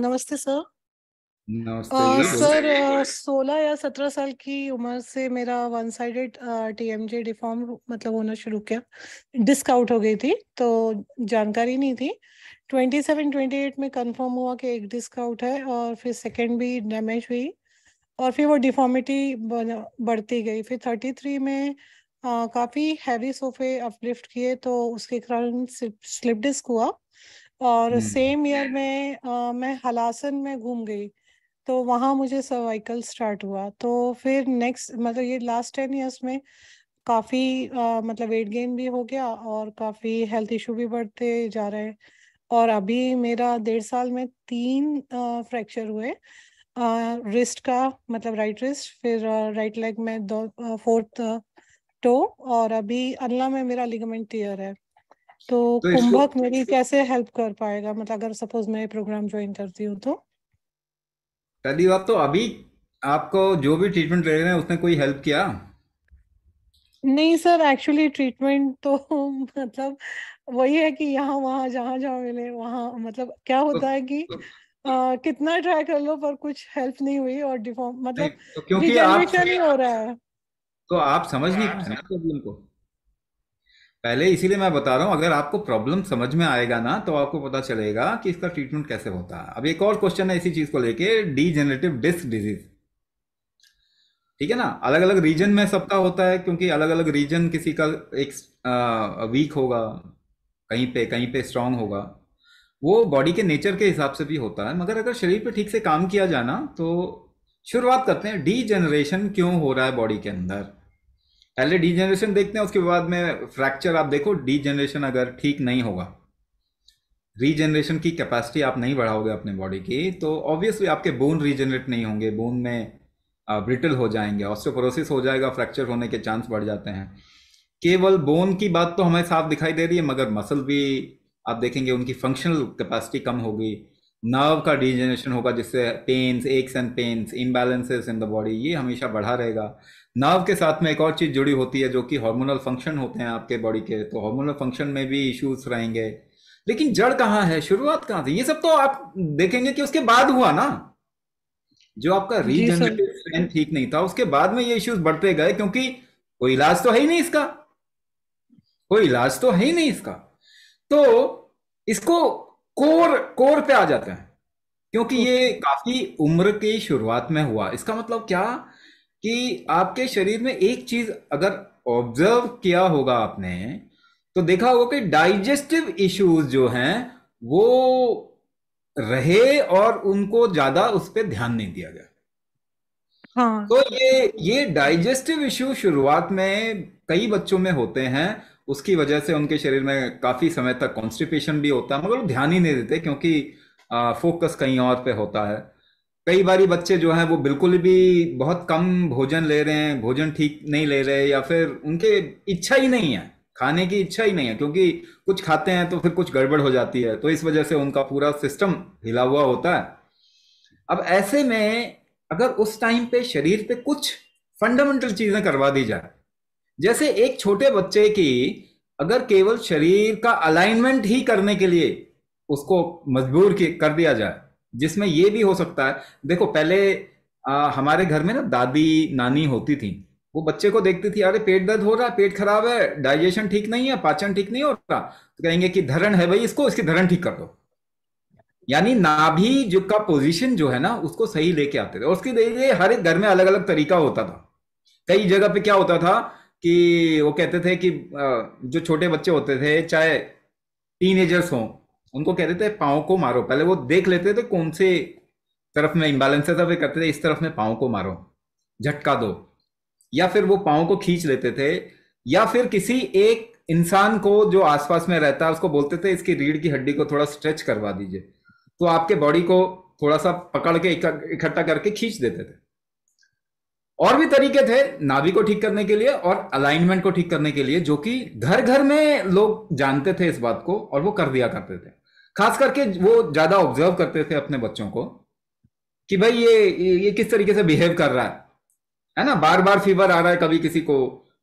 नमस्ते सर नमस्ते सर सोलह या सत्रह साल की उम्र से मेरा वन साइडेड टीएमजे डिफॉर्म मतलब होना शुरू किया डिस्क आउट हो गई थी तो जानकारी नहीं थी ट्वेंटी सेवन ट्वेंटी एट में कंफर्म हुआ कि एक डिस्क आउट है और फिर सेकंड भी डैमेज हुई और फिर वो डिफॉर्मिटी बढ़ती गई फिर थर्टी थ्री में काफ़ी हैवी सोफे अपलिफ्ट किए तो उसके कारण स्लिप डिस्क हुआ और सेम हम्म। ईयर में आ, मैं हलासन में घूम गई तो वहाँ मुझे सर्वाइकल स्टार्ट हुआ तो फिर नेक्स्ट मतलब ये लास्ट टेन ईयर्स में काफ़ी मतलब वेट गेन भी हो गया और काफ़ी हेल्थ इशू भी बढ़ते जा रहे हैं और अभी मेरा डेढ़ साल में तीन फ्रैक्चर हुए रिस्ट का मतलब राइट रिस्ट फिर राइट लेग में दो फोर्थ टो और अभी अल्लाह में मेरा लिगामेंट टीयर है तो, तो कुंभक मेरी कैसे हेल्प कर पाएगा मतलब अगर सपोज मैं प्रोग्राम ज्वाइन करती हूँ तो पहली बात तो अभी आपको जो भी ट्रीटमेंट ले रहे हैं उसने कोई हेल्प किया नहीं सर एक्चुअली ट्रीटमेंट तो मतलब वही है कि यहाँ वहाँ जहाँ जहाँ मिले वहाँ मतलब क्या तो होता है कि आ, तो कितना ट्राई कर लो पर कुछ हेल्प नहीं हुई और डिफॉर्म मतलब तो क्योंकि आप नहीं हो रहा है तो आप समझ नहीं पाए हाँ। ना प्रॉब्लम को पहले इसीलिए मैं बता रहा हूँ अगर आपको प्रॉब्लम समझ में आएगा ना तो आपको पता चलेगा कि इसका ट्रीटमेंट कैसे होता है अब एक और क्वेश्चन है इसी चीज को लेके डी जेनरेटिव डिस्क डिजीज ठीक है ना अलग अलग रीजन में सबका होता है क्योंकि अलग अलग रीजन किसी का एक आ, वीक होगा कहीं पे कहीं पे स्ट्रांग होगा वो बॉडी के नेचर के हिसाब से भी होता है मगर अगर शरीर पे ठीक से काम किया जाना तो शुरुआत करते हैं डी क्यों हो रहा है बॉडी के अंदर पहले डी जनरेशन देखते हैं उसके बाद में फ्रैक्चर आप देखो डी जनरेशन अगर ठीक नहीं होगा रीजनरेशन की कैपेसिटी आप नहीं बढ़ाओगे अपने बॉडी की तो ऑब्वियसली आपके बोन रीजनरेट नहीं होंगे बोन में ब्रिटल हो जाएंगे ऑस्टोपोरोसिस हो जाएगा फ्रैक्चर होने के चांस बढ़ जाते हैं केवल बोन की बात तो हमें साफ दिखाई दे रही है मगर मसल भी आप देखेंगे उनकी फंक्शनल कैपेसिटी कम होगी नर्व का डिजेनरेशन होगा जिससे pains aches and pains imbalances in the body ये हमेशा बढ़ा रहेगा नर्व के साथ में एक और चीज़ जुड़ी होती है जो कि हार्मोनल फंक्शन होते हैं आपके बॉडी के तो हार्मोनल फंक्शन में भी इश्यूज रहेंगे लेकिन जड़ कहाँ है शुरुआत कहाँ थी ये सब तो आप देखेंगे कि उसके बाद हुआ ना जो आपका रीजनरेटिव स्ट्रेंथ ठीक नहीं था उसके बाद में ये इश्यूज बढ़ते गए क्योंकि कोई इलाज तो है ही नहीं इसका कोई इलाज तो है ही नहीं इसका तो इसको कोर कोर पे आ जाते हैं क्योंकि ये काफी उम्र की शुरुआत में हुआ इसका मतलब क्या कि आपके शरीर में एक चीज अगर ऑब्जर्व किया होगा आपने तो देखा होगा कि डाइजेस्टिव इश्यूज जो हैं वो रहे और उनको ज्यादा उस पर ध्यान नहीं दिया गया हाँ। तो ये ये डाइजेस्टिव इश्यू शुरुआत में कई बच्चों में होते हैं उसकी वजह से उनके शरीर में काफी समय तक कॉन्स्टिपेशन भी होता है मगर ध्यान ही नहीं देते क्योंकि फोकस कहीं और पे होता है कई बारी बच्चे जो हैं वो बिल्कुल भी बहुत कम भोजन ले रहे हैं भोजन ठीक नहीं ले रहे या फिर उनके इच्छा ही नहीं है खाने की इच्छा ही नहीं है क्योंकि कुछ खाते हैं तो फिर कुछ गड़बड़ हो जाती है तो इस वजह से उनका पूरा सिस्टम हिला हुआ होता है अब ऐसे में अगर उस टाइम पे शरीर पे कुछ फंडामेंटल चीजें करवा दी जाए जैसे एक छोटे बच्चे की अगर केवल शरीर का अलाइनमेंट ही करने के लिए उसको मजबूर कर दिया जाए जिसमें ये भी हो सकता है देखो पहले आ, हमारे घर में ना दादी नानी होती थी वो बच्चे को देखती थी अरे पेट दर्द हो रहा है पेट खराब है डाइजेशन ठीक नहीं है पाचन ठीक नहीं हो रहा तो कहेंगे कि धरण है भाई इसको इसकी धरण ठीक कर दो यानी नाभि जो का पोजीशन जो है ना उसको सही लेके आते थे और उसके लिए हर एक घर में अलग अलग तरीका होता था कई जगह पे क्या होता था कि वो कहते थे कि जो छोटे बच्चे होते थे चाहे टीनेजर्स हों उनको कहते थे पाओ को मारो पहले वो देख लेते थे कौन से तरफ में इम्बेलेंस था वे करते थे इस तरफ में पाओ को मारो झटका दो या फिर वो पाओ को खींच लेते थे या फिर किसी एक इंसान को जो आसपास में रहता है उसको बोलते थे इसकी रीढ़ की हड्डी को थोड़ा स्ट्रेच करवा दीजिए तो आपके बॉडी को थोड़ा सा पकड़ के इकट्ठा करके खींच देते थे और भी तरीके थे नाभि को ठीक करने के लिए और अलाइनमेंट को ठीक करने के लिए जो कि घर घर में लोग जानते थे इस बात को और वो कर दिया करते थे खास करके वो ज्यादा ऑब्जर्व करते थे अपने बच्चों को कि भाई ये ये किस तरीके से बिहेव कर रहा है है ना बार बार फीवर आ रहा है कभी किसी को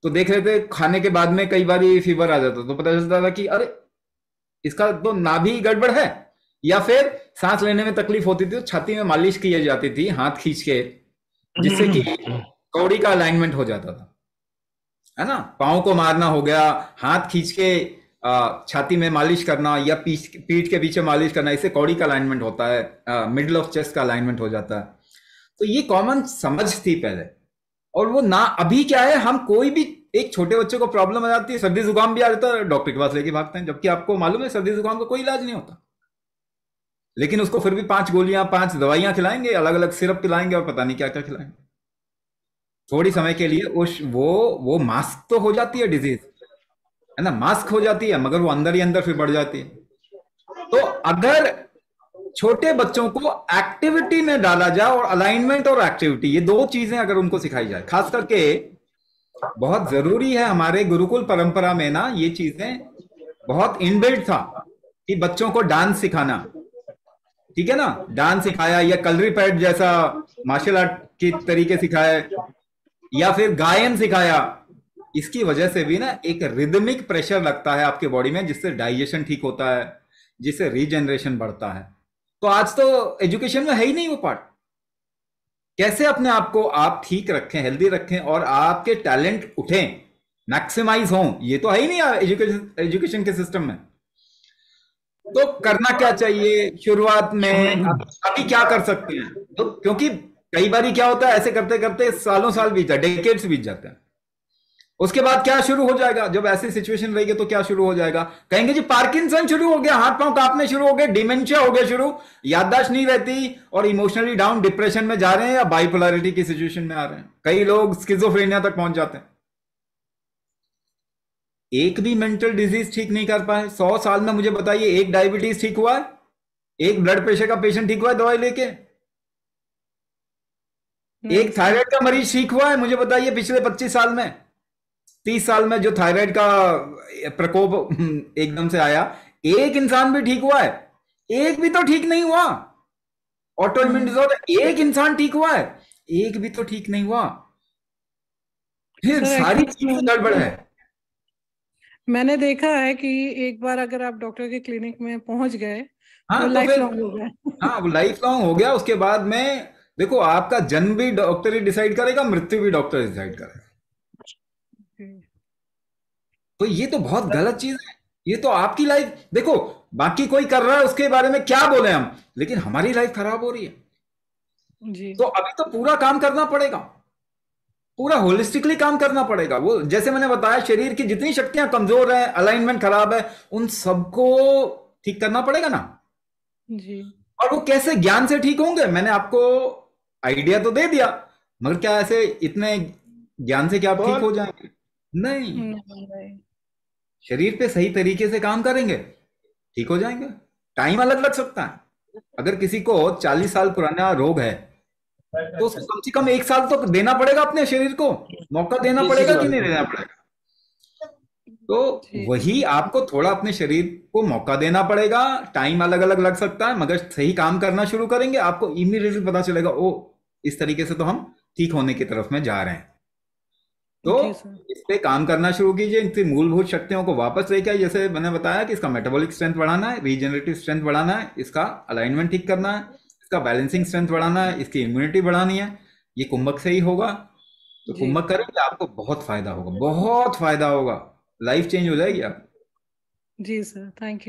तो देख रहे थे खाने के बाद में कई बार ये फीवर आ जाता तो पता चलता था कि अरे इसका तो नाभि गड़बड़ है या फिर सांस लेने में तकलीफ होती थी तो छाती में मालिश की जाती थी हाथ खींच के जिससे कि कौड़ी का अलाइनमेंट हो जाता था है ना पाओ को मारना हो गया हाथ खींच के छाती में मालिश करना या पीठ पीठ के पीछे मालिश करना इससे कौड़ी का अलाइनमेंट होता है मिडिल ऑफ चेस्ट का अलाइनमेंट हो जाता है तो ये कॉमन समझ थी पहले और वो ना अभी क्या है हम कोई भी एक छोटे बच्चे को प्रॉब्लम आ जाती है सर्दी जुकाम भी आ जाता है डॉक्टर के पास लेके भागते हैं जबकि आपको मालूम है सर्दी जुकाम का कोई इलाज नहीं होता लेकिन उसको फिर भी पांच गोलियां पांच दवाइयां खिलाएंगे अलग अलग सिरप पिलाएंगे और पता नहीं क्या क्या खिलाएंगे थोड़ी समय के लिए उस वो वो मास्क तो हो जाती है डिजीज है ना मास्क हो जाती है मगर वो अंदर ही अंदर फिर बढ़ जाती है तो अगर छोटे बच्चों को एक्टिविटी में डाला जाए और अलाइनमेंट और एक्टिविटी ये दो चीजें अगर उनको सिखाई जाए खास करके बहुत जरूरी है हमारे गुरुकुल परंपरा में ना ये चीजें बहुत इनबिल्ड था कि बच्चों को डांस सिखाना ठीक है ना डांस सिखाया या कलरी पैड जैसा मार्शल आर्ट की तरीके सिखाए या फिर गायन सिखाया इसकी वजह से भी ना एक रिदमिक प्रेशर लगता है आपके बॉडी में जिससे डाइजेशन ठीक होता है जिससे रीजनरेशन बढ़ता है तो आज तो एजुकेशन में है ही नहीं वो पार्ट कैसे अपने आप को आप ठीक रखें हेल्दी रखें और आपके टैलेंट उठें मैक्सिमाइज हो ये तो है ही नहीं एजुकेशन एजुकेशन के सिस्टम में तो करना क्या चाहिए शुरुआत में अभी क्या कर सकते हैं तो क्योंकि कई बार क्या होता है ऐसे करते करते सालों साल बीत जाते डेकेट्स बीत जाते हैं उसके बाद क्या शुरू हो जाएगा जब ऐसी सिचुएशन रहेगी तो क्या शुरू हो जाएगा कहेंगे जी पार्किंसन शुरू हो गया हाथ पांव कांपने शुरू हो गए डिमेंशिया हो गया शुरू याददाश्त नहीं रहती और इमोशनली डाउन डिप्रेशन में जा रहे हैं या बाइपोलरिटी की सिचुएशन में आ रहे हैं कई लोग स्किजोफ्रेनिया तक पहुंच जाते हैं एक भी मेंटल डिजीज ठीक नहीं कर पाए सौ साल में मुझे बताइए एक डायबिटीज ठीक हुआ है एक ब्लड प्रेशर का पेशेंट ठीक हुआ है दवाई लेके एक थायराइड का मरीज ठीक हुआ है मुझे बताइए पिछले पच्चीस साल में तीस साल में जो थायराइड का प्रकोप हम्म, एकदम से आया एक इंसान भी ठीक हुआ है एक भी तो ठीक नहीं हुआ ऑटो इम्यून डिसऑर्डर हम्म। एक इंसान ठीक हुआ है एक भी तो ठीक नहीं हुआ फिर सारी चीजें गड़बड़ है मैंने देखा है कि एक बार अगर आप डॉक्टर के क्लिनिक में पहुंच गए हाँ, तो लाइफ लॉन्ग हो गया हाँ वो लाइफ लॉन्ग हो गया उसके बाद में देखो आपका जन्म भी डॉक्टर ही डिसाइड करेगा मृत्यु भी डॉक्टर डिसाइड करेगा तो ये तो बहुत गलत चीज है ये तो आपकी लाइफ देखो बाकी कोई कर रहा है उसके बारे में क्या बोले हम लेकिन हमारी लाइफ खराब हो रही है जी तो अभी तो पूरा काम करना पड़ेगा पूरा होलिस्टिकली काम करना पड़ेगा वो जैसे मैंने बताया शरीर की जितनी शक्तियां कमजोर हैं अलाइनमेंट खराब है उन सबको ठीक करना पड़ेगा ना जी और वो कैसे ज्ञान से ठीक होंगे मैंने आपको आइडिया तो दे दिया मगर क्या ऐसे इतने ज्ञान से क्या ठीक हो जाएंगे नहीं हम्म, शरीर पे सही तरीके से काम करेंगे ठीक हो जाएंगे टाइम अलग लग सकता है अगर किसी को चालीस साल पुराना रोग है तो उसको कम से कम एक साल तो देना पड़ेगा अपने शरीर को मौका देना पड़ेगा कि नहीं देना पड़ेगा तो वही आपको थोड़ा अपने शरीर को मौका देना पड़ेगा टाइम अलग अलग लग सकता है मगर सही काम करना शुरू करेंगे आपको इमीडिएटली पता चलेगा ओ इस तरीके से तो हम ठीक होने की तरफ में जा रहे हैं तो इस पे काम करना शुरू कीजिए इनकी मूलभूत शक्तियों को वापस लेके जैसे मैंने बताया कि इसका मेटाबॉलिक स्ट्रेंथ बढ़ाना है रीजनरेटिव स्ट्रेंथ बढ़ाना है इसका अलाइनमेंट ठीक करना है इसका बैलेंसिंग स्ट्रेंथ बढ़ाना है इसकी इम्यूनिटी बढ़ानी है ये कुंभक से ही होगा तो कुंभक करेंगे आपको बहुत फायदा होगा बहुत फायदा होगा लाइफ चेंज हो जाएगी आप जी सर थैंक यू